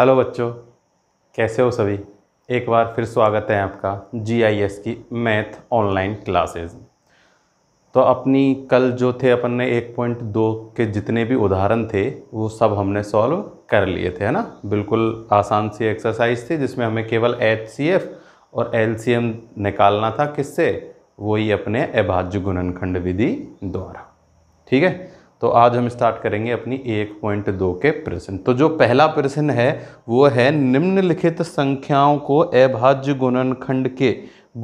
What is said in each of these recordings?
Hello बच्चों कैसे हो सभी एक बार फिर स्वागत है आपका जीआईएस की मैथ ऑनलाइन क्लासेस तो अपनी कल जो थे अपन ने 1.2 के जितने भी उदाहरण थे वो सब हमने सॉल्व कर लिए थे है ना बिल्कुल आसान सी एक्सरसाइज थी जिसमें हमें केवल एच और एल निकालना था किससे वही अपने अभाज्य गुणनखंड विधि द्वारा ठीक है तो आज हम स्टार्ट करेंगे अपनी एक पॉइंट दो के प्रश्न तो जो पहला प्रश्न है वो है निम्नलिखित संख्याओं को अभाज्य गुणनखंड के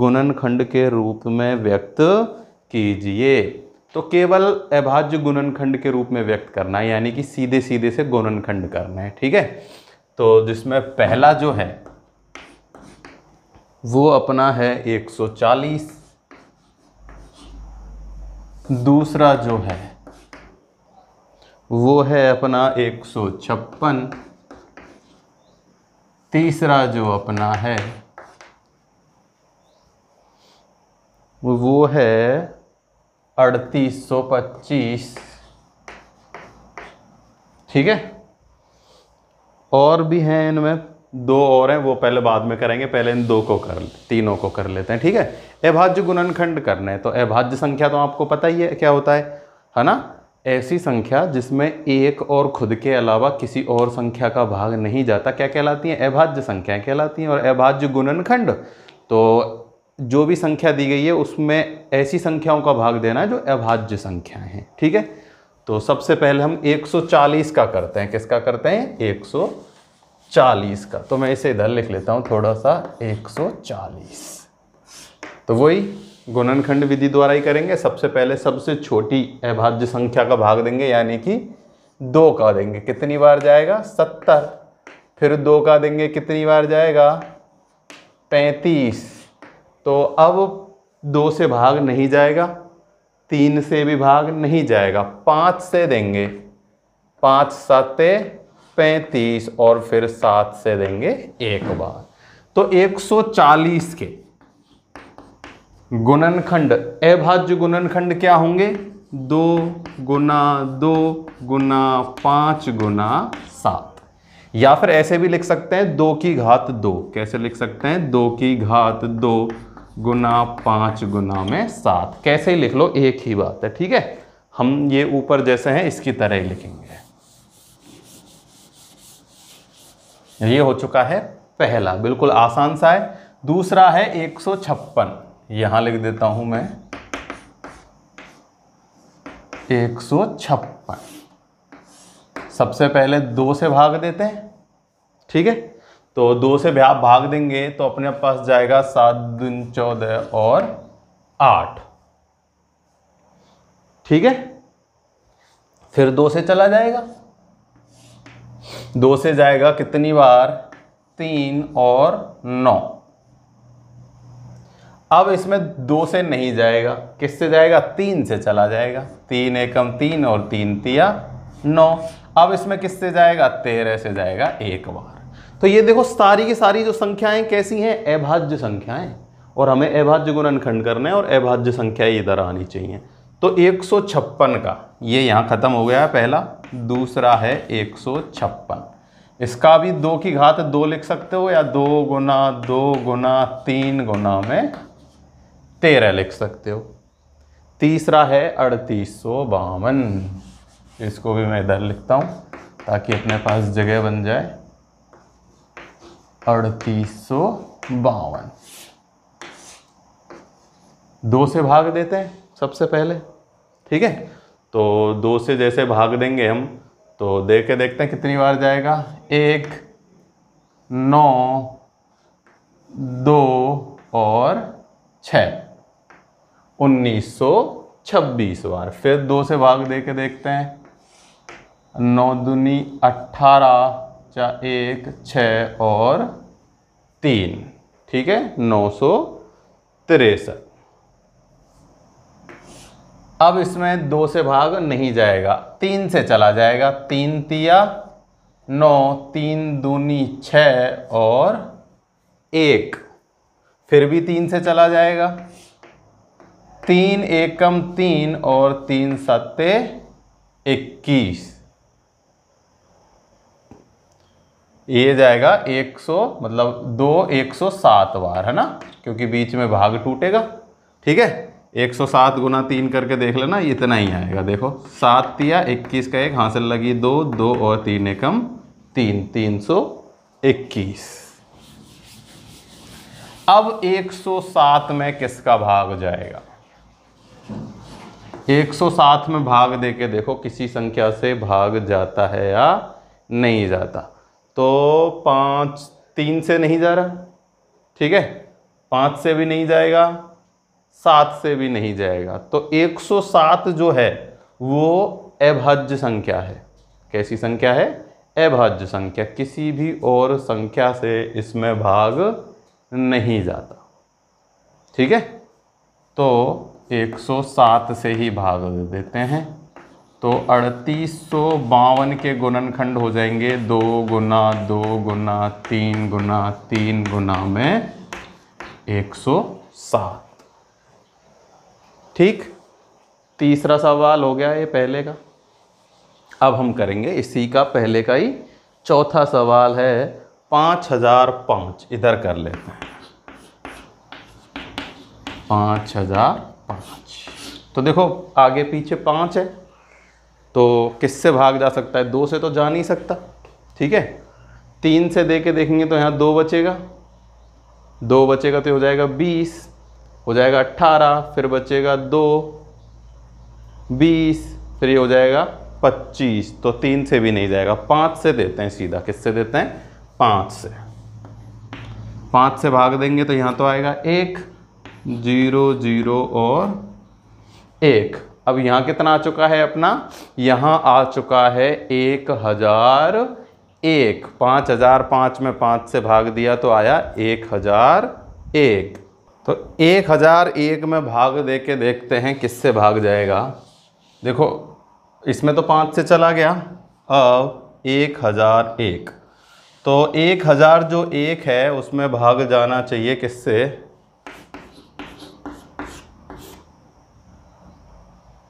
गुणनखंड के रूप में व्यक्त कीजिए तो केवल अभाज्य गुणनखंड के रूप में व्यक्त करना है यानी कि सीधे सीधे से गुणनखंड करना है ठीक है तो जिसमें पहला जो है वो अपना है 140 दूसरा जो है वो है अपना एक सौ छप्पन तीसरा जो अपना है वो है अड़तीस सौ पच्चीस ठीक है और भी हैं इनमें दो और हैं वो पहले बाद में करेंगे पहले इन दो को कर तीनों को कर लेते हैं ठीक है अभाज्य गुणनखंड करने हैं तो अभाज्य संख्या तो आपको पता ही है क्या होता है है ना ऐसी संख्या जिसमें एक और खुद के अलावा किसी और संख्या का भाग नहीं जाता क्या कहलाती हैं अभाज्य संख्याएं कहलाती हैं और अभाज्य गुणनखंड तो जो भी संख्या दी गई है उसमें ऐसी संख्याओं का भाग देना है जो अभाज्य संख्याएं हैं ठीक है तो सबसे पहले हम 140 का करते हैं किसका करते हैं 140 का तो मैं इसे इधर लिख लेता हूँ थोड़ा सा 140 तो वही गुणनखंड विधि द्वारा ही करेंगे सबसे पहले सबसे छोटी अभाज्य संख्या का भाग देंगे यानी कि दो का देंगे कितनी बार जाएगा सत्तर फिर दो का देंगे कितनी बार जाएगा पैंतीस तो अब दो से भाग नहीं जाएगा तीन से भी भाग नहीं जाएगा पाँच से देंगे पाँच सात पैंतीस और फिर सात से देंगे एक बार तो 140 के गुणनखंड अभाज्य गुणनखंड क्या होंगे दो गुना दो गुना पाँच गुना सात या फिर ऐसे भी लिख सकते हैं दो की घात दो कैसे लिख सकते हैं दो की घात दो गुना पाँच गुना में सात कैसे ही लिख लो एक ही बात है ठीक है हम ये ऊपर जैसे हैं इसकी तरह ही लिखेंगे ये हो चुका है पहला बिल्कुल आसान सा है दूसरा है एक सौ छप्पन यहां लिख देता हूं मैं एक सौ छप्पन सबसे पहले दो से भाग देते हैं ठीक है तो दो से आप भाग देंगे तो अपने पास जाएगा सात दिन चौदह और आठ ठीक है फिर दो से चला जाएगा दो से जाएगा कितनी बार तीन और नौ अब इसमें दो से नहीं जाएगा किससे जाएगा तीन से चला जाएगा तीन एकम तीन और तीन तिया नौ अब इसमें किससे जाएगा तेरह से जाएगा एक बार तो ये देखो सारी की सारी जो संख्याएं कैसी हैं अभाज्य संख्याएं और हमें अभाज्य गुणनखंड करना करने और अभाज्य संख्या इधर आनी चाहिए तो एक का ये यहाँ ख़त्म हो गया है पहला दूसरा है एक इसका भी दो की घात दो लिख सकते हो या दो गुना दो गुना तीन गुना में तेरह लिख सकते हो तीसरा है अड़तीस सौ बावन इसको भी मैं इधर लिखता हूँ ताकि अपने पास जगह बन जाए अड़तीस सौ बावन दो से भाग देते हैं सबसे पहले ठीक है तो दो से जैसे भाग देंगे हम तो दे के देखते हैं कितनी बार जाएगा एक नौ दो और छः 1926 बार फिर दो से भाग दे के देखते हैं नौ दूनी अट्ठारह चा एक छ और तीन ठीक है नौ सौ तिरसठ अब इसमें दो से भाग नहीं जाएगा तीन से चला जाएगा तीन तिया नौ तीन दूनी छ और एक फिर भी तीन से चला जाएगा तीन एकम तीन और तीन सत्ते इक्कीस ये जाएगा 100 मतलब दो 107 बार है ना क्योंकि बीच में भाग टूटेगा ठीक है 107 गुना तीन करके देख लेना इतना ही आएगा देखो सात तिया इक्कीस का एक हासिल लगी दो दो और तीन एकम तीन तीन सौ इक्कीस अब 107 में किसका भाग जाएगा 107 में भाग दे के देखो किसी संख्या से भाग जाता है या नहीं जाता तो पाँच तीन से नहीं जा रहा ठीक है पाँच से भी नहीं जाएगा सात से भी नहीं जाएगा तो 107 जो है वो अभाज्य संख्या है कैसी संख्या है अभाज्य संख्या किसी भी और संख्या से इसमें भाग नहीं जाता ठीक है तो 107 से ही भाग देते हैं तो अड़तीस सौ बावन के गुणनखंड हो जाएंगे दो गुना दो गुना तीन गुना तीन गुना में 107 ठीक तीसरा सवाल हो गया ये पहले का अब हम करेंगे इसी का पहले का ही चौथा सवाल है पाँच हजार पाँच इधर कर लेते हैं पाँच हजार पाँच तो देखो आगे पीछे पाँच है तो किससे भाग जा सकता है दो से तो जा नहीं सकता ठीक है तीन से दे के देखेंगे तो यहाँ दो बचेगा दो बचेगा तो हो जाएगा बीस हो जाएगा अट्ठारह फिर बचेगा दो बीस फिर ये हो जाएगा पच्चीस तो तीन से भी नहीं जाएगा पाँच से देते हैं सीधा किससे देते हैं पाँच से पाँच से भाग देंगे तो यहाँ तो आएगा एक जीरो जीरो और एक अब यहाँ कितना आ चुका है अपना यहाँ आ चुका है एक हज़ार एक पाँच हज़ार पाँच में पाँच से भाग दिया तो आया एक हज़ार एक तो एक हज़ार एक में भाग दे के देखते हैं किससे भाग जाएगा देखो इसमें तो पाँच से चला गया अब एक हज़ार एक तो एक हज़ार जो एक है उसमें भाग जाना चाहिए किससे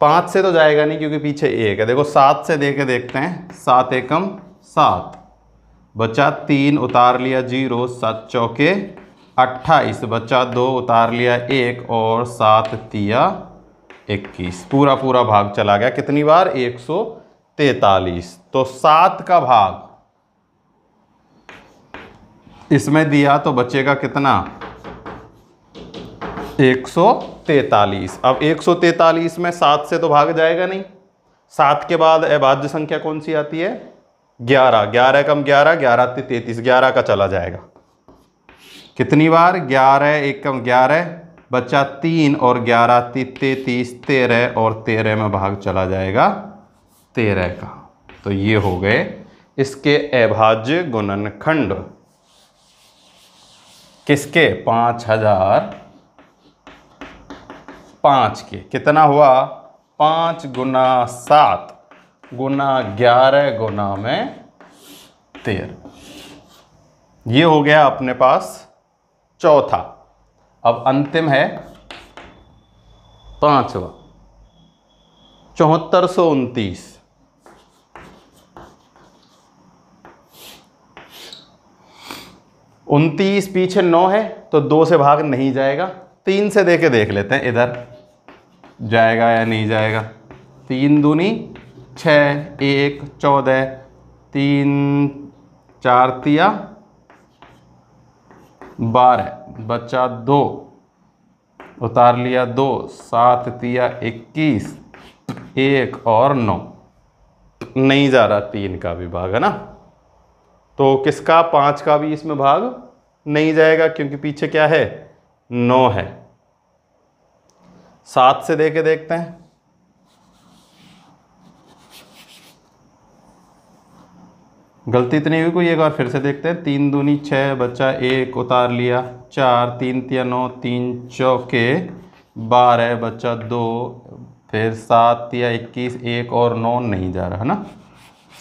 पाँच से तो जाएगा नहीं क्योंकि पीछे एक है देखो सात से दे के देखते हैं सात एकम सात बचा तीन उतार लिया जीरो सात चौके अट्ठाईस बचा दो उतार लिया एक और सात तिया इक्कीस पूरा पूरा भाग चला गया कितनी बार एक सौ तैतालीस तो सात का भाग इसमें दिया तो बचेगा कितना 143 अब 143 में सात से तो भाग जाएगा नहीं सात के बाद अभाज्य संख्या कौन सी आती है ग्यारह ग्यारह कम ग्यारह ग्यारह तैतीस ग्यारह का चला जाएगा कितनी बार ग्यारह एक कम ग्यारह बच्चा तीन और ग्यारह ती तैतीस तेरह और तेरह में भाग चला जाएगा तेरह का तो ये हो गए इसके अभाज्य गुणनखंड किसके पाँच हजार पाँच के कितना हुआ पाँच गुना सात गुना ग्यारह गुना में तेरह ये हो गया अपने पास चौथा अब अंतिम है पांचवा चौहत्तर सौ उनतीस उनतीस पीछे नौ है तो दो से भाग नहीं जाएगा तीन से देके देख लेते हैं इधर जाएगा या नहीं जाएगा तीन दूनी छः एक चौदह तीन चार तिया बारह बच्चा दो उतार लिया दो सात तिया इक्कीस एक और नौ नहीं जा रहा तीन का भी भाग है ना तो किसका पाँच का भी इसमें भाग नहीं जाएगा क्योंकि पीछे क्या है नौ है सात से दे के देखते हैं गलती इतनी हुई कोई एक बार फिर से देखते हैं तीन दूनी छः बच्चा एक उतार लिया चार तीन तिया नौ तीन चौके बारह बच्चा दो फिर सात या इक्कीस एक और नौ नहीं जा रहा है ना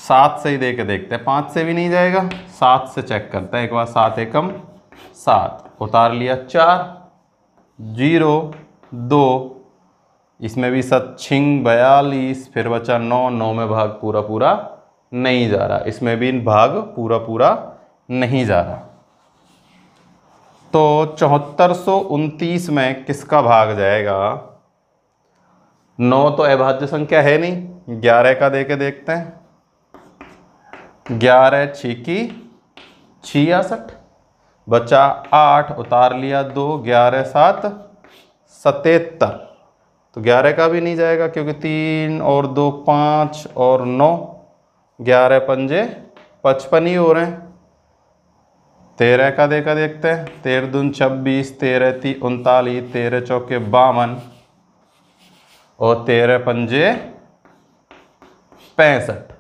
सात से ही दे के देखते हैं पाँच से भी नहीं जाएगा सात से चेक करते हैं एक बार सात एकम सात उतार लिया चार जीरो दो इसमें भी सत छिंग बयालीस फिर बचा नौ नौ में भाग पूरा पूरा नहीं जा रहा इसमें भी भाग पूरा पूरा नहीं जा रहा तो चौहत्तर में किसका भाग जाएगा नौ तो अभाज्य संख्या है नहीं ग्यारह का दे के देखते हैं ग्यारह छिकी छियासठ बचा आठ उतार लिया दो ग्यारह सात सतहत्तर तो ग्यारह का भी नहीं जाएगा क्योंकि तीन और दो पाँच और नौ ग्यारह पंजे पचपन ही हो रहे हैं तेरह का देखा देखते हैं तेरह दून छब्बीस तेरह ती उनतालीस तेरह चौके बावन और तेरह पंजे पैंसठ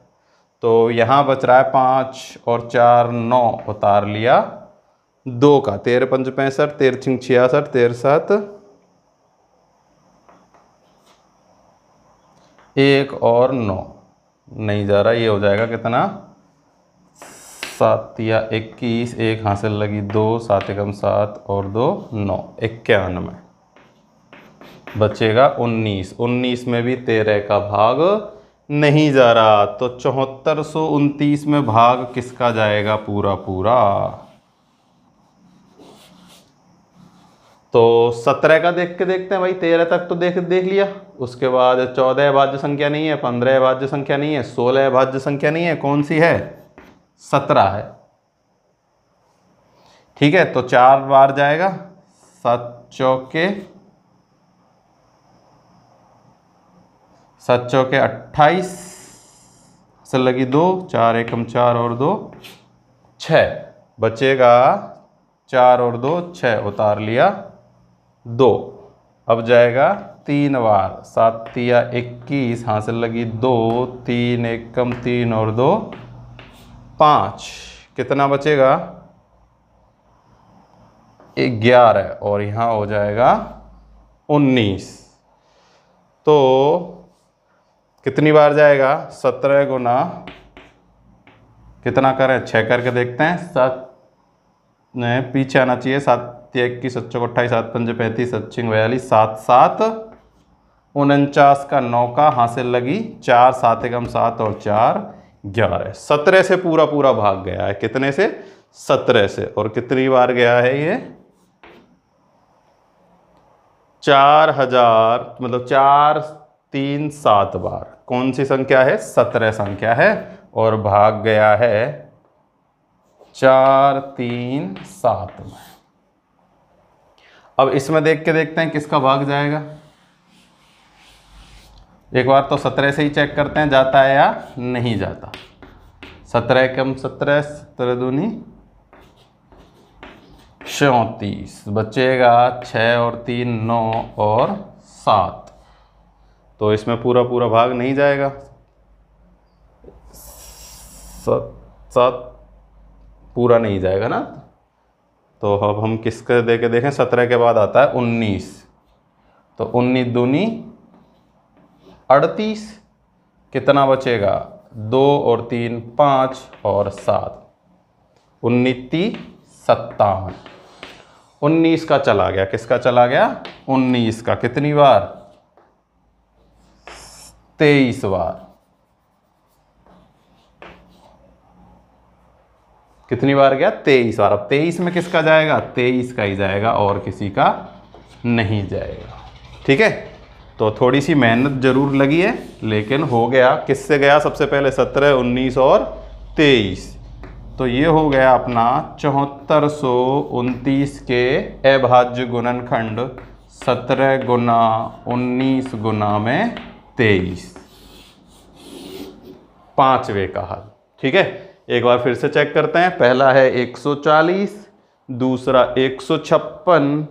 तो यहाँ बच रहा है पाँच और चार नौ उतार लिया दो का तेरह पंजे पैंसठ तेरह छिंग छियासठ तेरह सात एक और नौ नहीं जा रहा ये हो जाएगा कितना सात या इक्कीस एक, हासिल लगी दो सात एकम सात और दो नौ इक्यानवे बचेगा उन्नीस उन्नीस में भी तेरह का भाग नहीं जा रहा तो चौहत्तर सौ उनतीस में भाग किसका जाएगा पूरा पूरा तो सत्रह का देख के देखते हैं भाई तेरह तक तो देख देख लिया उसके बाद चौदह भाज्य संख्या नहीं है पंद्रह भाज्य संख्या नहीं है सोलह भाज्य संख्या नहीं है कौन सी है सत्रह है ठीक है तो चार बार जाएगा सात चौके सात चौके अट्ठाईस से लगी दो चार एकम चार और दो छ बचेगा चार और दो छ उतार लिया दो अब जाएगा तीन बार सात तिया इक्कीस हासिल लगी दो तीन एक कम तीन और दो पाँच कितना बचेगा ग्यारह और यहाँ हो जाएगा उन्नीस तो कितनी बार जाएगा सत्रह गुना कितना करें छः करके देखते हैं सात पीछे आना चाहिए सात इक्कीस अच्छों को अट्ठाईस सात पंजे पैंतीस अच्छिंग बयालीस सात सात उनचास का नौका हासिल लगी चार सात एकम सात और चार ग्यारह सत्रह से पूरा पूरा भाग गया है कितने से सत्रह से और कितनी बार गया है ये चार हजार मतलब चार तीन सात बार कौन सी संख्या है सत्रह संख्या है और भाग गया है चार तीन सात में अब इसमें देख के देखते हैं किसका भाग जाएगा एक बार तो सत्रह से ही चेक करते हैं जाता है या नहीं जाता सत्रह कम सत्रह सत्रह दूनी चौंतीस बचेगा छः और तीन नौ और सात तो इसमें पूरा पूरा भाग नहीं जाएगा सत सात पूरा नहीं जाएगा ना तो अब हम किसके दे के देखें सत्रह के बाद आता है उन्नीस तो उन्नीस दूनी अड़तीस कितना बचेगा दो और तीन पाँच और सात उन्नीस सत्तावन उन्नीस का चला गया किसका चला गया उन्नीस का कितनी बार तेईस बार कितनी बार गया तेईस बार अब तेईस में किसका जाएगा तेईस का ही जाएगा और किसी का नहीं जाएगा ठीक है तो थोड़ी सी मेहनत ज़रूर लगी है लेकिन हो गया किससे गया सबसे पहले सत्रह उन्नीस और तेईस तो ये हो गया अपना चौहत्तर सौ उनतीस के अभाज्य गुणनखंड सत्रह गुना उन्नीस गुना में तेईस पांचवे का हल ठीक है एक बार फिर से चेक करते हैं पहला है 140, दूसरा 156,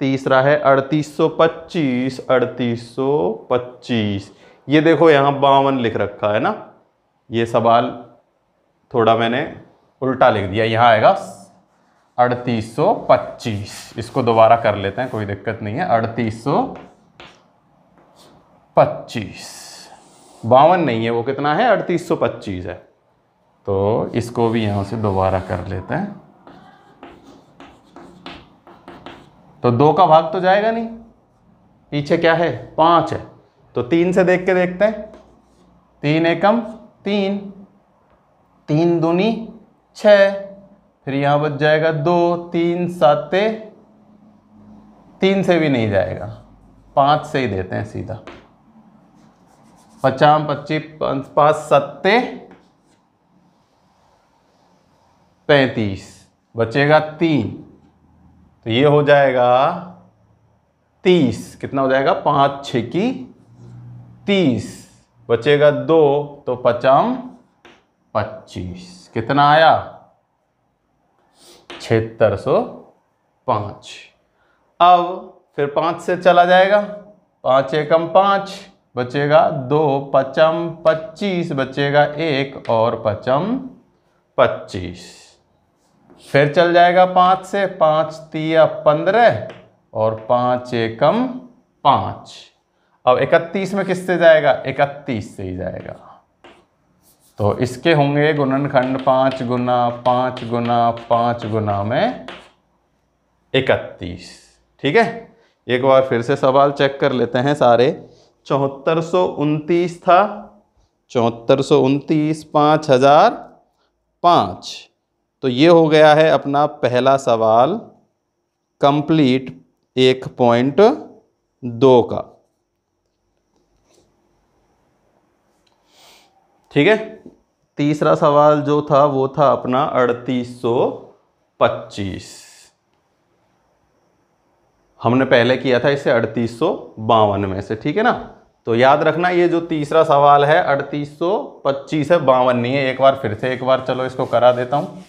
तीसरा है 3825, 3825। ये देखो यहाँ बावन लिख रखा है ना ये सवाल थोड़ा मैंने उल्टा लिख दिया यहाँ आएगा 3825 इसको दोबारा कर लेते हैं कोई दिक्कत नहीं है 3825 बावन नहीं है वो कितना है 3825 है तो इसको भी यहाँ से दोबारा कर लेते हैं तो दो का भाग तो जाएगा नहीं पीछे क्या है पाँच है तो तीन से देख के देखते हैं तीन एकम तीन तीन दूनी छ फिर यहाँ बच जाएगा दो तीन साते तीन से भी नहीं जाएगा पाँच से ही देते हैं सीधा पचास पच्चीस पाँच सत्ते पैंतीस बचेगा तीन तो ये हो जाएगा तीस कितना हो जाएगा पाँच छ की तीस बचेगा दो तो पचम पच्चीस कितना आया छिहत्तर सौ पाँच अब फिर पाँच से चला जाएगा पाँच एकम पाँच बचेगा दो पचम पच्चीस बचेगा एक और पचम पच्चीस फिर चल जाएगा पाँच से पाँच तिया पंद्रह और पाँच एकम पाँच अब इकतीस में किससे जाएगा इकतीस से ही जाएगा तो इसके होंगे गुणनखंड पाँच गुना पाँच गुना पाँच गुना में इकतीस ठीक है एक बार फिर से सवाल चेक कर लेते हैं सारे चौहत्तर सौ उनतीस था चौहत्तर सौ उनतीस पाँच हज़ार पाँच तो ये हो गया है अपना पहला सवाल कंप्लीट एक पॉइंट दो का ठीक है तीसरा सवाल जो था वो था अपना अड़तीस सौ पच्चीस हमने पहले किया था इसे अड़तीस सौ बावन में से ठीक है ना तो याद रखना ये जो तीसरा सवाल है अड़तीस सौ पच्चीस है बावन नहीं है एक बार फिर से एक बार चलो इसको करा देता हूं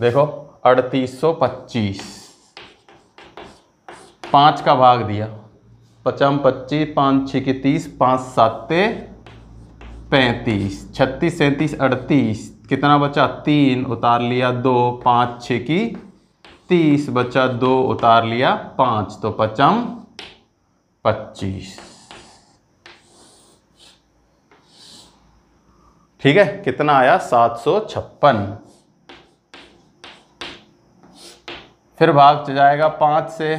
देखो अड़तीस सौ पच्चीस पाँच का भाग दिया पचम पच्चीस पाँच छः की तीस पाँच सात पैंतीस छत्तीस सैंतीस अड़तीस कितना बचा तीन उतार लिया दो पाँच छः की तीस बचा दो उतार लिया पाँच तो पचम पच्चीस ठीक है कितना आया सात सौ छप्पन फिर भाग जाएगा पाँच से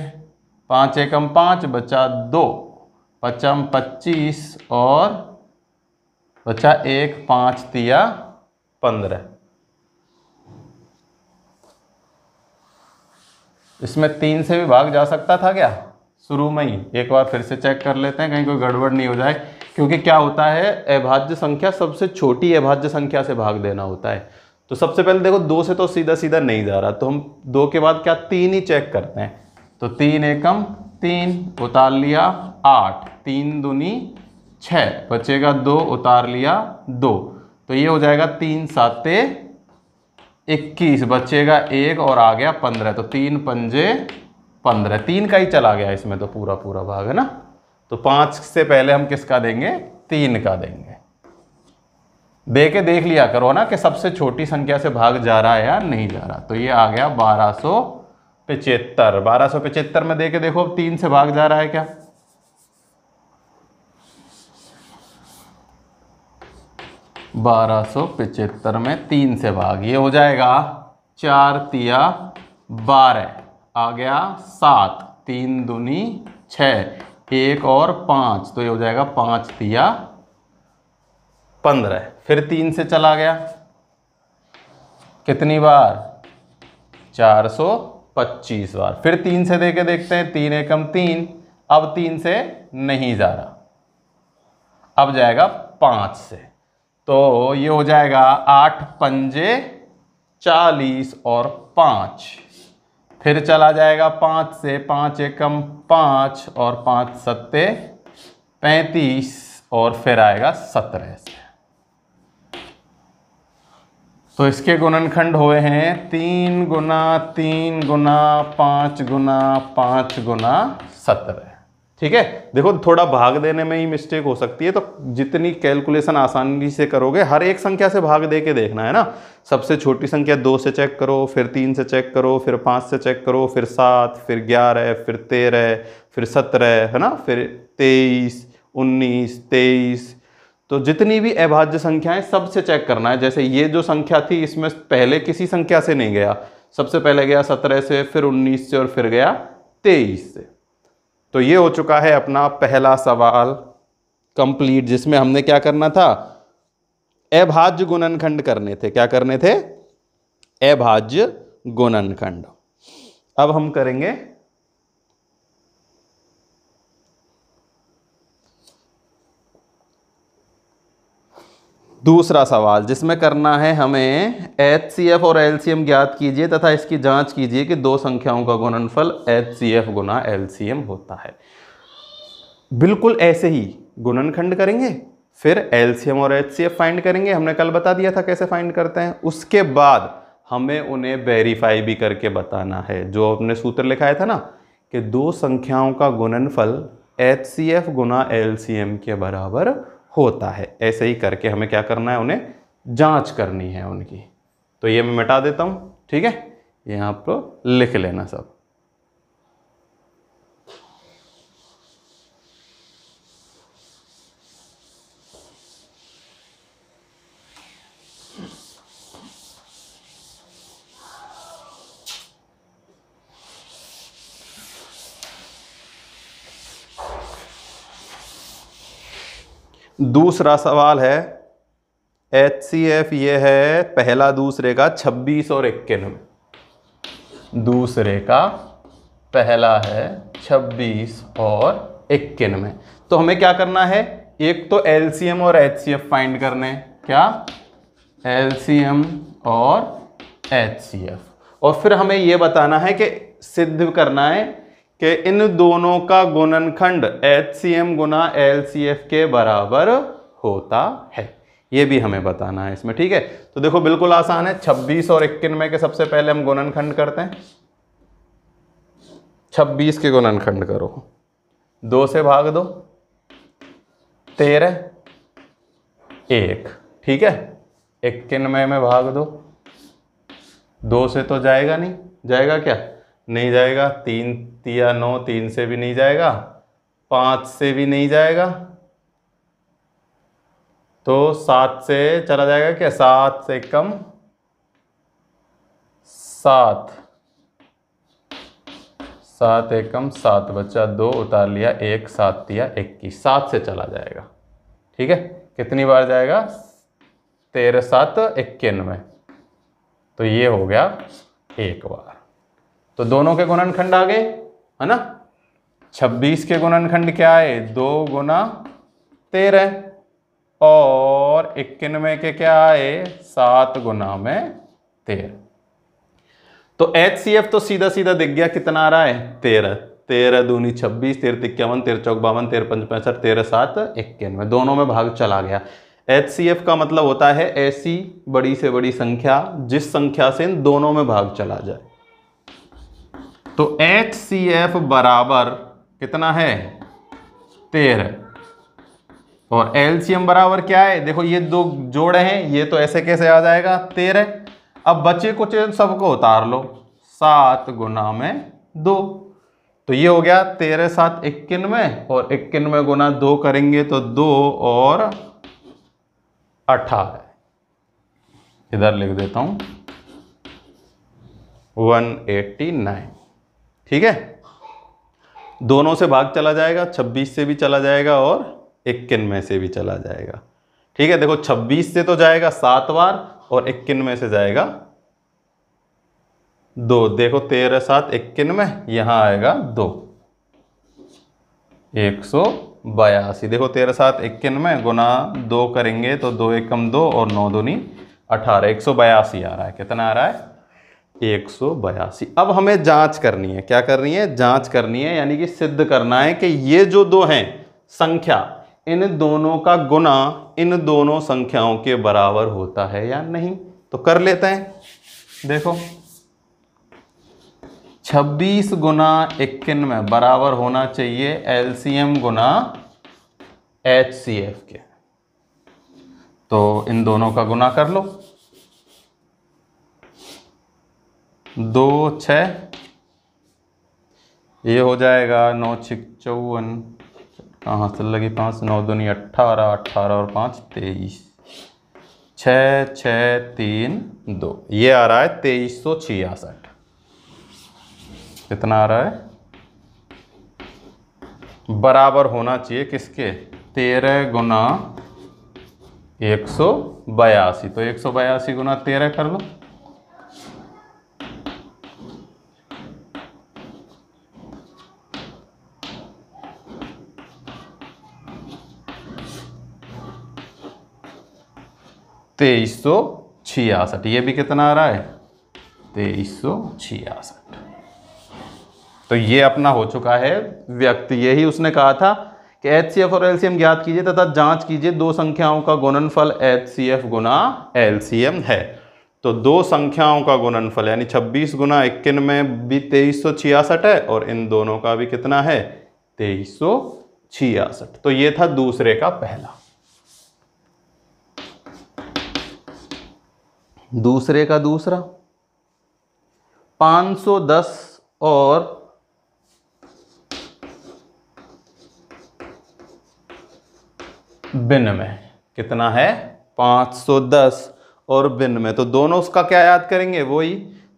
पाँच एकम पाँच बचा दो पचम पच्चीस और बचा एक पाँच तिया पंद्रह इसमें तीन से भी भाग जा सकता था क्या शुरू में ही एक बार फिर से चेक कर लेते हैं कहीं कोई गड़बड़ नहीं हो जाए क्योंकि क्या होता है अभाज्य संख्या सबसे छोटी अभाज्य संख्या से भाग देना होता है तो सबसे पहले देखो दो से तो सीधा सीधा नहीं जा रहा तो हम दो के बाद क्या तीन ही चेक करते हैं तो तीन एकम तीन उतार लिया आठ तीन दूनी छः बचेगा दो उतार लिया दो तो ये हो जाएगा तीन साते इक्कीस बचेगा एक और आ गया पंद्रह तो तीन पंजे पंद्रह तीन का ही चला गया इसमें तो पूरा पूरा भाग है ना तो पाँच से पहले हम किसका देंगे तीन का देंगे दे के देख लिया करो ना कि सबसे छोटी संख्या से भाग जा रहा है या नहीं जा रहा तो ये आ गया बारह सौ पिचहत्तर बारह सो पिचहत्तर में दे के देखो अब तीन से भाग जा रहा है क्या बारह सो पिचहत्तर में तीन से भाग ये हो जाएगा चार तिया बारह आ गया सात तीन दुनी छ एक और पाँच तो ये हो जाएगा पाँच तिया पंद्रह फिर तीन से चला गया कितनी बार चार सौ पच्चीस बार फिर तीन से देके देखते हैं तीन एकम तीन अब तीन से नहीं जा रहा अब जाएगा पाँच से तो ये हो जाएगा आठ पंजे चालीस और पाँच फिर चला जाएगा पाँच से पाँच एकम पाँच और पाँच सत्ते पैंतीस और फिर आएगा सत्रह से तो इसके गुणनखंड हुए हैं तीन गुना तीन गुना पाँच गुना पाँच गुना सत्रह ठीक है देखो थोड़ा भाग देने में ही मिस्टेक हो सकती है तो जितनी कैलकुलेशन आसानी से करोगे हर एक संख्या से भाग दे के देखना है ना सबसे छोटी संख्या दो से चेक करो फिर तीन से चेक करो फिर पाँच से चेक करो फिर सात फिर ग्यारह फिर तेरह फिर सत्रह है ना फिर तेईस उन्नीस तेईस तो जितनी भी अभाज्य संख्याएं सबसे चेक करना है जैसे ये जो संख्या थी इसमें पहले किसी संख्या से नहीं गया सबसे पहले गया सत्रह से फिर उन्नीस से और फिर गया तेईस से तो ये हो चुका है अपना पहला सवाल कंप्लीट जिसमें हमने क्या करना था अभाज्य गुणनखंड करने थे क्या करने थे अभाज्य गुणनखंड अब हम करेंगे दूसरा सवाल जिसमें करना है हमें एच सी एफ और एल सी एम ज्ञात कीजिए तथा इसकी जांच कीजिए कि दो संख्याओं का गुणनफल एच सी एफ गुना एल सी एम होता है बिल्कुल ऐसे ही गुणनखंड करेंगे फिर एल सी एम और एच सी एफ फाइंड करेंगे हमने कल बता दिया था कैसे फाइंड करते हैं उसके बाद हमें उन्हें वेरीफाई भी करके बताना है जो आपने सूत्र लिखाया था ना कि दो संख्याओं का गुणनफल एच सी एफ गुना एल सी एम के बराबर होता है ऐसे ही करके हमें क्या करना है उन्हें जांच करनी है उनकी तो ये मैं मिटा देता हूँ ठीक है यहाँ पर लिख लेना सब दूसरा सवाल है एच सी एफ ये है पहला दूसरे का छब्बीस और इक्यानवे दूसरे का पहला है छब्बीस और इक्यानवे तो हमें क्या करना है एक तो एल सी एम और एच सी एफ फाइंड करने क्या एल सी एम और एच सी एफ और फिर हमें ये बताना है कि सिद्ध करना है कि इन दोनों का गुणनखंड एच सी एम गुना एल सी एफ के बराबर होता है ये भी हमें बताना है इसमें ठीक है तो देखो बिल्कुल आसान है 26 और इक्कीन में के सबसे पहले हम गुणनखंड करते हैं 26 के गुणनखंड करो दो से भाग दो तेरह एक ठीक है इक्कीनवे में भाग दो दो से तो जाएगा नहीं जाएगा क्या नहीं जाएगा तीन या नौ तीन से भी नहीं जाएगा पाँच से भी नहीं जाएगा तो सात से चला जाएगा क्या सात से कम सात सात एक कम सात बच्चा दो उतार लिया एक सात दिया इक्कीस सात से चला जाएगा ठीक है कितनी बार जाएगा तेरह सात इक्यानवे तो ये हो गया एक बार तो दोनों के गुणनखंड आ गए है ना 26 के गुणनखंड क्या आए दो गुना तेरह और इक्यानवे के क्या आए सात गुना में तेरह तो एच सी एफ तो सीधा सीधा दिख गया कितना आ रहा है तेरह तेरह दूनी छब्बीस तेरह इक्यावन तेरह चौक बावन तेरह पंच पैंसठ तेरह सात इक्यानवे दोनों में भाग चला गया एच सी एफ का मतलब होता है ऐसी बड़ी से बड़ी संख्या जिस संख्या से इन दोनों में भाग चला जाए तो एच सी एफ बराबर कितना है तेरह और एम बराबर क्या है देखो ये दो जोड़े हैं ये तो ऐसे कैसे आ जाएगा तेरह अब बचे कुछ सबको उतार लो सात गुना में दो तो ये हो गया तेरह सात इक्कीन में और इक्कीन में गुना दो करेंगे तो दो और अठारह इधर लिख देता हूं वन एट्टी नाइन ठीक है दोनों से भाग चला जाएगा 26 से भी चला जाएगा और इक्यानवे से भी चला जाएगा ठीक है देखो 26 से तो जाएगा सात बार और इक्यानवे से जाएगा दो देखो तेरह सात इक्यानवे यहां आएगा दो एक सौ बयासी देखो तेरह सात इक्यानवे गुना दो करेंगे तो दो एकम दो और नौ दूनी अठारह एक सौ बयासी आ रहा है कितना आ रहा है एक सौ बयासी अब हमें जांच करनी है क्या करनी है जांच करनी है यानी कि सिद्ध करना है कि ये जो दो हैं संख्या इन दोनों का गुना इन दोनों संख्याओं के बराबर होता है या नहीं तो कर लेते हैं देखो 26 गुना इक्कीन में बराबर होना चाहिए एलसीएम गुना एच के तो इन दोनों का गुना कर लो दो छ ये हो जाएगा नौ छिक चौवन कहाँ से लगी पाँच नौ दूनी अट्ठारह अट्ठारह और पाँच तेईस छ छ तीन दो ये आ रहा है तेईस सौ छियासठ कितना आ रहा है बराबर होना चाहिए किसके तेरह गुना एक सौ बयासी तो एक सौ बयासी गुना तेरह कर लो तेईस सौ छियासठ ये भी कितना आ रहा है तेईस सौ छियासठ तो ये अपना हो चुका है व्यक्ति यही उसने कहा था कि एच सी एफ और एल सी एम ज्ञात कीजिए तथा जांच कीजिए दो संख्याओं का गुणनफल एच सी एफ गुना एल सी एम है तो दो संख्याओं का गुणनफल यानी 26 गुना इक्कीन में भी तेईस है और इन दोनों का भी कितना है तेईस तो ये था दूसरे का पहला दूसरे का दूसरा 510 और बिन में कितना है 510 और बिन में तो दोनों उसका क्या याद करेंगे वही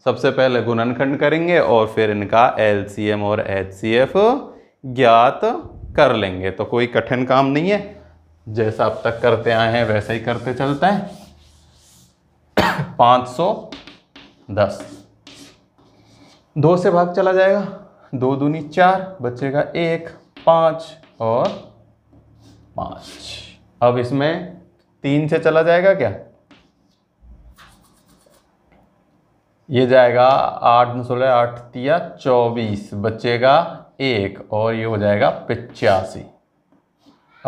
सबसे पहले गुणनखंड करेंगे और फिर इनका एल और एच ज्ञात कर लेंगे तो कोई कठिन काम नहीं है जैसा अब तक करते आए हैं वैसे ही करते चलते हैं पाँच सौ दस दो से भाग चला जाएगा दो दूनी चार बचेगा एक पाँच और पाँच अब इसमें तीन से चला जाएगा क्या ये जाएगा आठ सोलह आठ तिया चौबीस बचेगा एक और ये हो जाएगा पचासी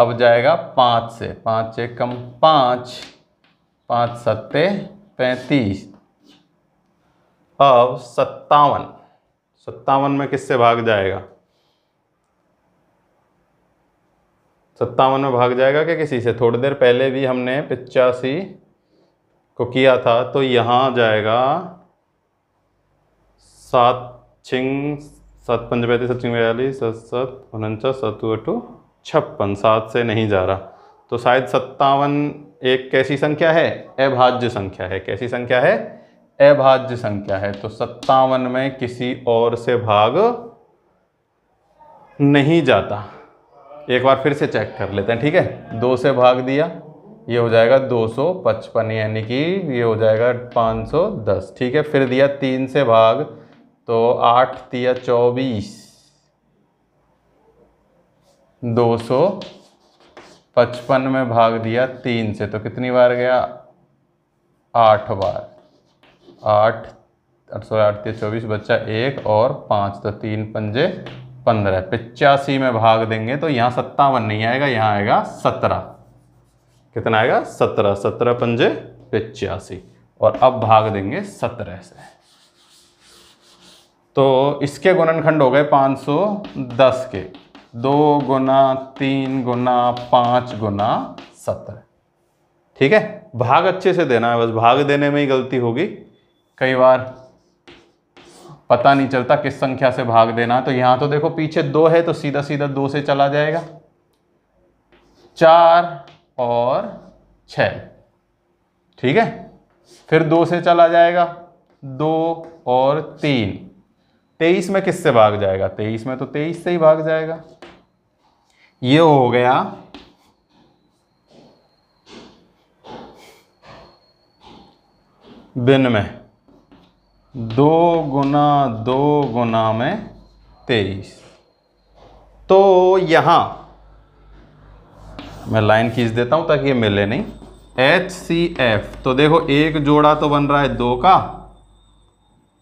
अब जाएगा पाँच से पाँच एक कम पाँच पाँच सत्ते पैंतीस अब सत्तावन सत्तावन में किससे भाग जाएगा सत्तावन में भाग जाएगा क्या किसी से थोड़ी देर पहले भी हमने पिचासी को किया था तो यहाँ जाएगा सात छिंग सात पंच पैंतीस सत छिंग बयालीस सत सत उनचास सत अठू छप्पन सात से नहीं जा रहा तो शायद सत्तावन एक कैसी संख्या है अभाज्य संख्या है कैसी संख्या है अभाज्य संख्या है तो सत्तावन में किसी और से भाग नहीं जाता एक बार फिर से चेक कर लेते हैं ठीक है दो से भाग दिया ये हो जाएगा 255 यानी कि ये हो जाएगा 510 ठीक है फिर दिया तीन से भाग तो आठ दिया चौबीस दो सौ पचपन में भाग दिया तीन से तो कितनी बार गया आठ बार आठ सॉरी आठ चौबीस बच्चा एक और पाँच तो तीन पंजे पंद्रह पिचासी में भाग देंगे तो यहाँ सत्तावन नहीं आएगा यहाँ आएगा सत्रह कितना आएगा सत्रह सत्रह पंजे पिचासी और अब भाग देंगे सत्रह से तो इसके गुणनखंड हो गए सौ दस के दो गुना तीन गुना पाँच गुना सत्रह ठीक है भाग अच्छे से देना है बस भाग देने में ही गलती होगी कई बार पता नहीं चलता किस संख्या से भाग देना तो यहाँ तो देखो पीछे दो है तो सीधा सीधा दो से चला जाएगा चार और छ ठीक है फिर दो से चला जाएगा दो और तीन तेईस में किससे भाग जाएगा तेईस में तो तेईस से ही भाग जाएगा ये हो गया बिन में दो गुना दो गुना में तेईस तो यहाँ मैं लाइन खींच देता हूँ ताकि ये मिले नहीं एच सी एफ तो देखो एक जोड़ा तो बन रहा है दो का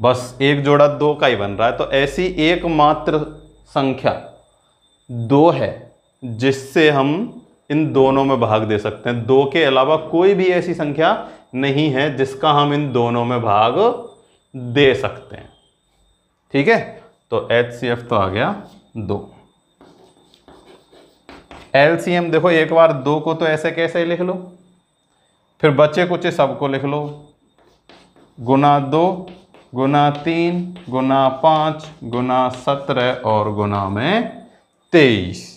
बस एक जोड़ा दो का ही बन रहा है तो ऐसी एकमात्र संख्या दो है जिससे हम इन दोनों में भाग दे सकते हैं दो के अलावा कोई भी ऐसी संख्या नहीं है जिसका हम इन दोनों में भाग दे सकते हैं ठीक है तो एच सी एफ तो आ गया दो एल सी एम देखो एक बार दो को तो ऐसे कैसे लिख लो फिर बचे कुचे सबको लिख लो गुना दो गुना तीन गुना पाँच गुना सत्रह और गुना में तेईस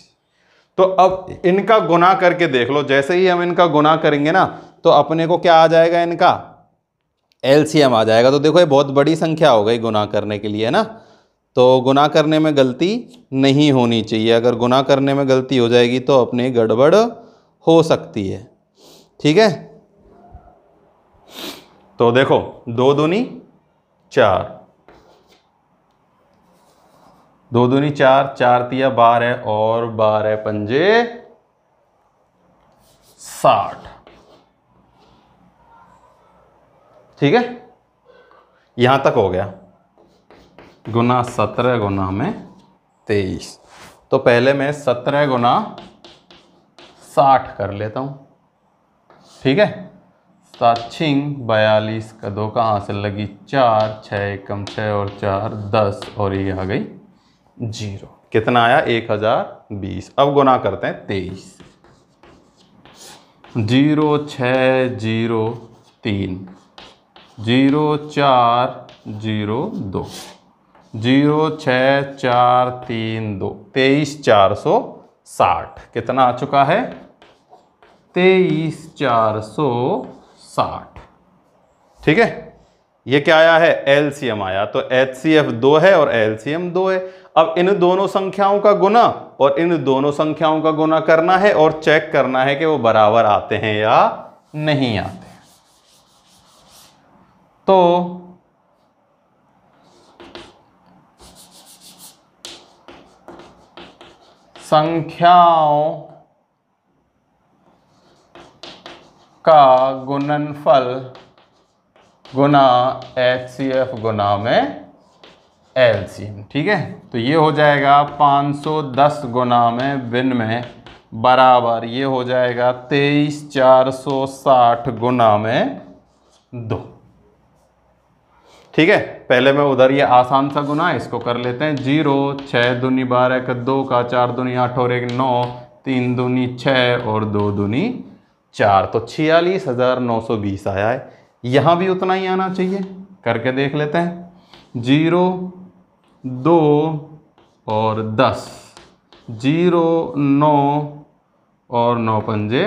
तो अब इनका गुना करके देख लो जैसे ही हम इनका गुना करेंगे ना तो अपने को क्या आ जाएगा इनका एल आ जाएगा तो देखो ये बहुत बड़ी संख्या हो गई गुना करने के लिए है ना तो गुना करने में गलती नहीं होनी चाहिए अगर गुना करने में गलती हो जाएगी तो अपनी गड़बड़ हो सकती है ठीक है तो देखो दो दूनी चार दो दूनी चार चार तिया बारह और बारह पंजे साठ ठीक है यहां तक हो गया गुना सत्रह गुना में तेईस तो पहले मैं सत्रह गुना साठ कर लेता हूं ठीक है सात छिंग बयालीस का दो कहाँ से लगी चार छः एकम छः और चार दस और ये आ गई जीरो कितना आया एक हजार बीस अब गुना करते हैं तेईस जीरो छ जीरो तीन जीरो चार जीरो दो जीरो छ चार तीन दो तेईस चार सौ साठ कितना आ चुका है तेईस चार सौ साठ ठीक है ये क्या आया है एल आया तो एच दो है और एल दो है अब इन दोनों संख्याओं का गुना और इन दोनों संख्याओं का गुना करना है और चेक करना है कि वो बराबर आते हैं या नहीं आते तो संख्याओं का गुणनफल गुना एच सी एफ गुना में एल ठीक है तो ये हो जाएगा 510 गुना में बिन में बराबर ये हो जाएगा तेईस चार सौ साठ गुना में दो ठीक है पहले मैं उधर ये आसान सा गुना इसको कर लेते हैं जीरो छः दूनी बारह का दो का चार दूनी आठ और एक नौ तीन दूनी छः और दो दूनी चार तो छियालीस हज़ार नौ सौ बीस आया है यहाँ भी उतना ही आना चाहिए करके देख लेते हैं जीरो दो और दस जीरो नौ और नौ पंजे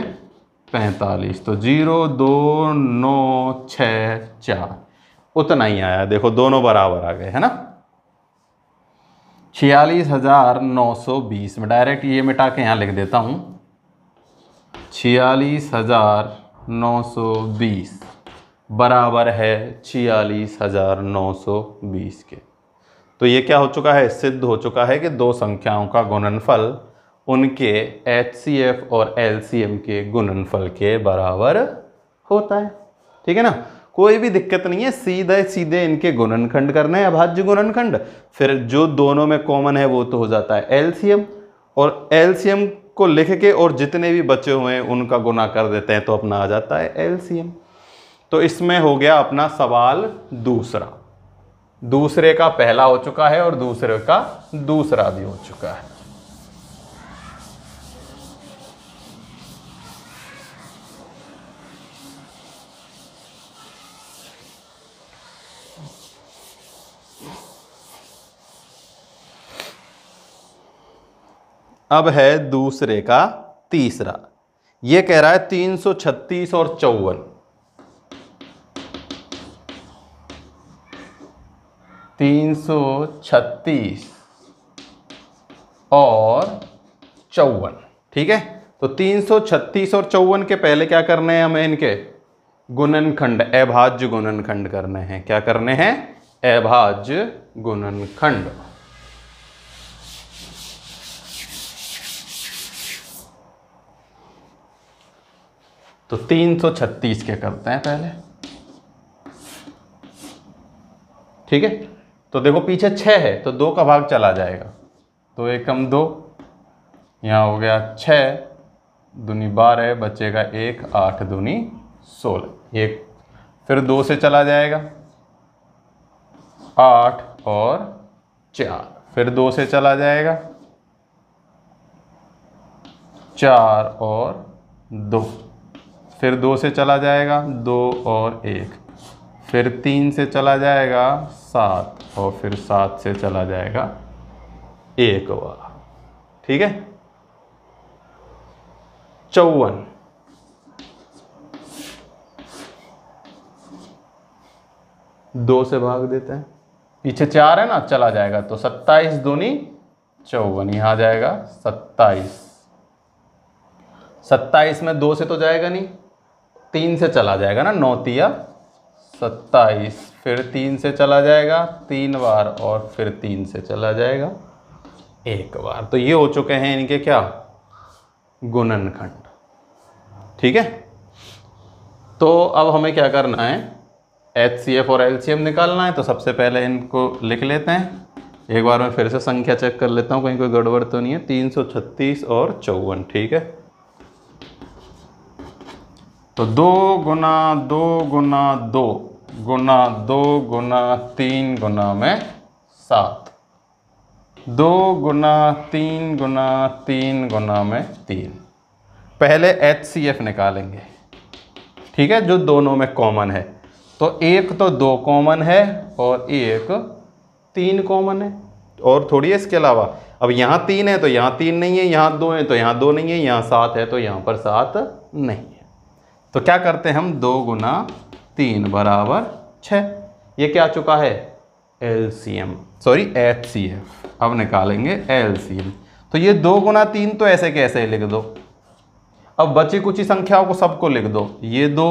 पैंतालीस तो जीरो दो नौ छ चार उतना ही आया देखो दोनों बराबर आ गए है ना छियालीस हज़ार नौ सौ बीस में डायरेक्ट ये मिटा के यहाँ लिख देता हूँ छियालीस हज़ार नौ सौ बीस बराबर है छियालीस हज़ार नौ सौ बीस के तो ये क्या हो चुका है सिद्ध हो चुका है कि दो संख्याओं का गुणनफल उनके एच और एल के गुणनफल के बराबर होता है ठीक है ना कोई भी दिक्कत नहीं है सीधे सीधे इनके गुणनखंड करने हैं अभाज्य गुणनखंड फिर जो दोनों में कॉमन है वो तो हो जाता है एल और एल को लिख के और जितने भी बचे हुए हैं उनका गुना कर देते हैं तो अपना आ जाता है एल तो इसमें हो गया अपना सवाल दूसरा दूसरे का पहला हो चुका है और दूसरे का दूसरा भी हो चुका है अब है दूसरे का तीसरा यह कह रहा है 336 और चौवन तीन सौ छत्तीस और चौवन ठीक है तो तीन सौ छत्तीस और चौवन के पहले क्या करने हैं हमें इनके गुणनखंड अभाज्य गुणनखंड करने हैं क्या करने हैं अभाज्य गुणनखंड तो 336 के करते हैं पहले ठीक है तो देखो पीछे छः है तो दो का भाग चला जाएगा तो एक कम दो यहाँ हो गया छः दूनी बारह बचेगा एक आठ दूनी सोलह एक फिर दो से चला जाएगा आठ और चार फिर दो से चला जाएगा चार और दो फिर दो से चला जाएगा दो और एक फिर तीन से चला जाएगा सात और फिर सात से चला जाएगा एक वाला ठीक है चौवन दो से भाग देते हैं पीछे चार है ना चला जाएगा तो सत्ताईस दूनी चौवन यहां आ जाएगा सत्ताईस सत्ताईस में दो से तो जाएगा नहीं तीन से चला जाएगा ना नौतिया सत्ताईस फिर तीन से चला जाएगा तीन बार और फिर तीन से चला जाएगा एक बार तो ये हो चुके हैं इनके क्या गुणनखंड ठीक है तो अब हमें क्या करना है एच सी एफ और एल सी एम निकालना है तो सबसे पहले इनको लिख लेते हैं एक बार मैं फिर से संख्या चेक कर लेता हूँ कहीं कोई गड़बड़ तो नहीं है तीन सौ छत्तीस और चौवन ठीक है तो दो गुना दो गुना दो गुना दो गुना तीन गुना में सात दो गुना तीन गुना तीन गुना में तीन पहले एच सी एफ निकालेंगे ठीक है जो दोनों में कॉमन है तो एक तो दो कॉमन है और एक तीन कॉमन है और थोड़ी है इसके अलावा अब यहाँ तीन है तो यहाँ तीन नहीं है यहाँ दो है तो यहाँ दो नहीं है यहाँ सात है तो यहाँ पर सात नहीं है तो क्या करते हैं हम दो गुना तीन बराबर छः ये क्या चुका है L C M sorry H C F अब निकालेंगे एल सी एम तो ये दो गुना तीन तो ऐसे कैसे लिख दो अब बचे कुछ ही संख्याओं को सबको लिख दो ये दो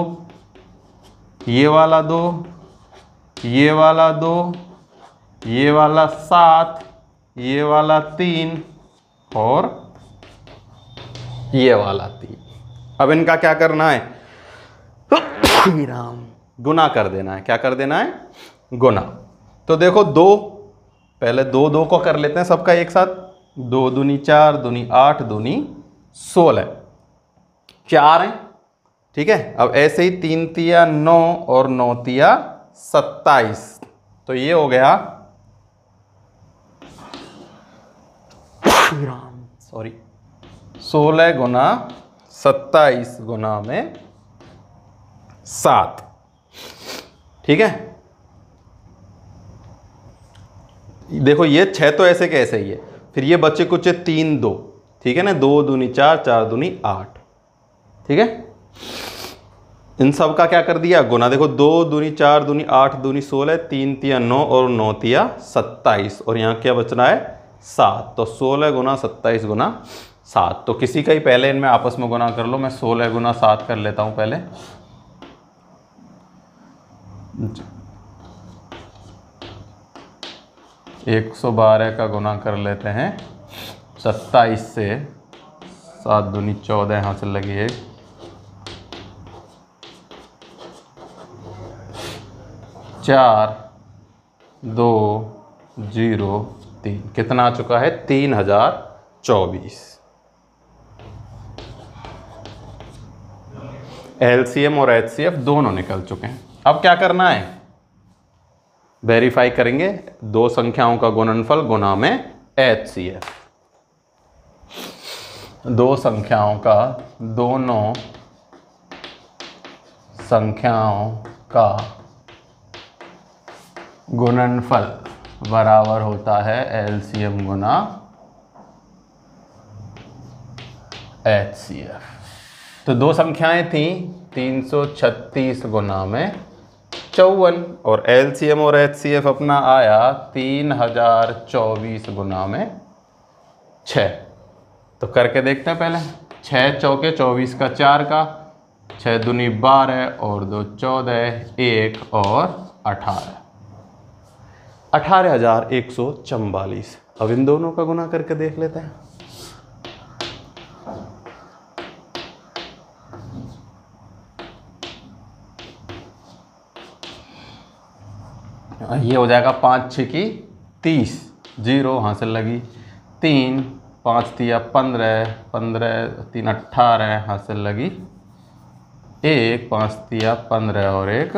ये वाला दो ये वाला दो ये वाला सात ये वाला तीन और ये वाला तीन अब इनका क्या करना है विराम गुना कर देना है क्या कर देना है गुना तो देखो दो पहले दो दो को कर लेते हैं सबका एक साथ दो दूनी चार दूनी आठ दूनी सोलह चार हैं ठीक है अब ऐसे ही तीन तिया नौ और नौ तिया सत्ताईस तो ये हो गया सॉरी सोलह गुना सत्ताईस गुना में सात ठीक है देखो ये छः तो ऐसे कैसे ही है फिर ये बच्चे कुछ तीन दो ठीक है ना दो दूनी चार चार दूनी आठ ठीक है इन सब का क्या कर दिया गुना देखो दो दूनी चार दूनी आठ दूनी सोलह तीन तिया नौ और नौ तिया सत्ताईस और यहाँ क्या बचना है सात तो सोलह गुना सत्ताईस गुना सात तो किसी का ही पहले इनमें आपस में गुना कर लो मैं सोलह गुना सात कर लेता हूँ पहले एक सौ बारह का गुना कर लेते हैं सत्ताईस से सात दूनी चौदह यहाँ से लगी है चार दो जीरो तीन कितना आ चुका है तीन हजार चौबीस एलसीएम और एफ दोनों निकल चुके हैं अब क्या करना है वेरीफाई करेंगे दो संख्याओं का गुणनफल गुना में एच सी एफ दो संख्याओं का दोनों संख्याओं का गुणनफल बराबर होता है एलसीएम गुना एच सी एफ तो दो संख्याएं सौ 336 गुना में चौवन और एल और एच अपना आया तीन हजार चौबीस गुना में छ तो करके देखते हैं पहले छः चौके चौबीस का चार का छः दुनी बारह और दो चौदह एक और अठारह अठारह हज़ार एक सौ चम्बालीस अब इन दोनों का गुना करके देख लेते हैं हाँ, ये हो जाएगा पाँच छः की तीस जीरो हाँ से लगी तीन पाँच तिया पंद्रह पंद्रह तीन अट्ठारह हाँ से लगी एक पाँच तिया पंद्रह और एक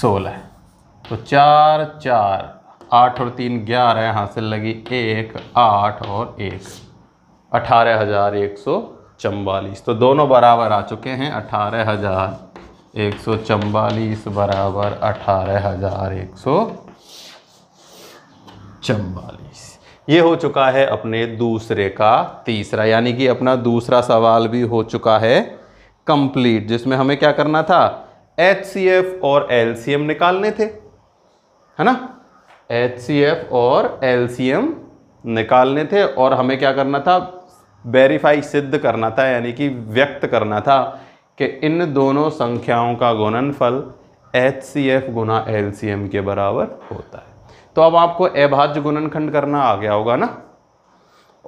सोलह तो चार चार आठ और तीन ग्यारह हाँ से लगी एक आठ और एक अठारह हज़ार एक सौ चवालीस तो दोनों बराबर आ चुके हैं अठारह हज़ार एक सौ चम्बालीस बराबर अठारह हज़ार एक सौ चम्बालीस ये हो चुका है अपने दूसरे का तीसरा यानी कि अपना दूसरा सवाल भी हो चुका है कंप्लीट जिसमें हमें क्या करना था एच सी एफ और एल सी एम निकालने थे है ना एच सी एफ और एल सी एम निकालने थे और हमें क्या करना था वेरीफाई सिद्ध करना था यानी कि व्यक्त करना था कि इन दोनों संख्याओं का गुणनफल एच सी एफ गुना एल सी एम के बराबर होता है तो अब आपको अभाज्य गुणनखंड करना आ गया होगा ना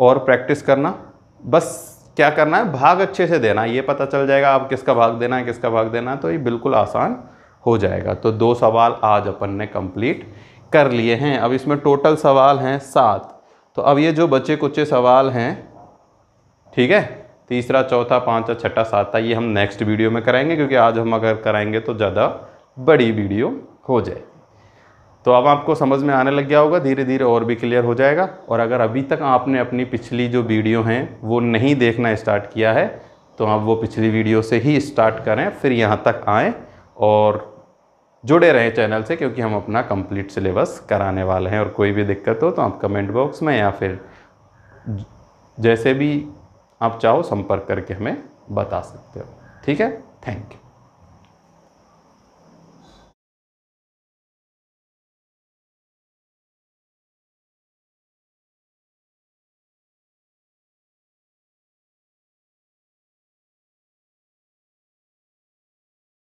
और प्रैक्टिस करना बस क्या करना है भाग अच्छे से देना ये पता चल जाएगा आप किसका भाग देना है किसका भाग देना है तो ये बिल्कुल आसान हो जाएगा तो दो सवाल आज अपन ने कंप्लीट कर लिए हैं अब इसमें टोटल सवाल हैं सात तो अब ये जो बचे कुचे सवाल हैं ठीक है तीसरा चौथा पाँचा छठा सातवा ये हम नेक्स्ट वीडियो में कराएंगे क्योंकि आज हम अगर कराएंगे तो ज़्यादा बड़ी वीडियो हो जाए तो अब आपको समझ में आने लग गया होगा धीरे धीरे और भी क्लियर हो जाएगा और अगर अभी तक आपने अपनी पिछली जो वीडियो हैं वो नहीं देखना स्टार्ट किया है तो आप वो पिछली वीडियो से ही स्टार्ट करें फिर यहाँ तक आएँ और जुड़े रहें चैनल से क्योंकि हम अपना कंप्लीट सिलेबस कराने वाले हैं और कोई भी दिक्कत हो तो आप कमेंट बॉक्स में या फिर जैसे भी आप चाहो संपर्क करके हमें बता सकते हो ठीक है थैंक यू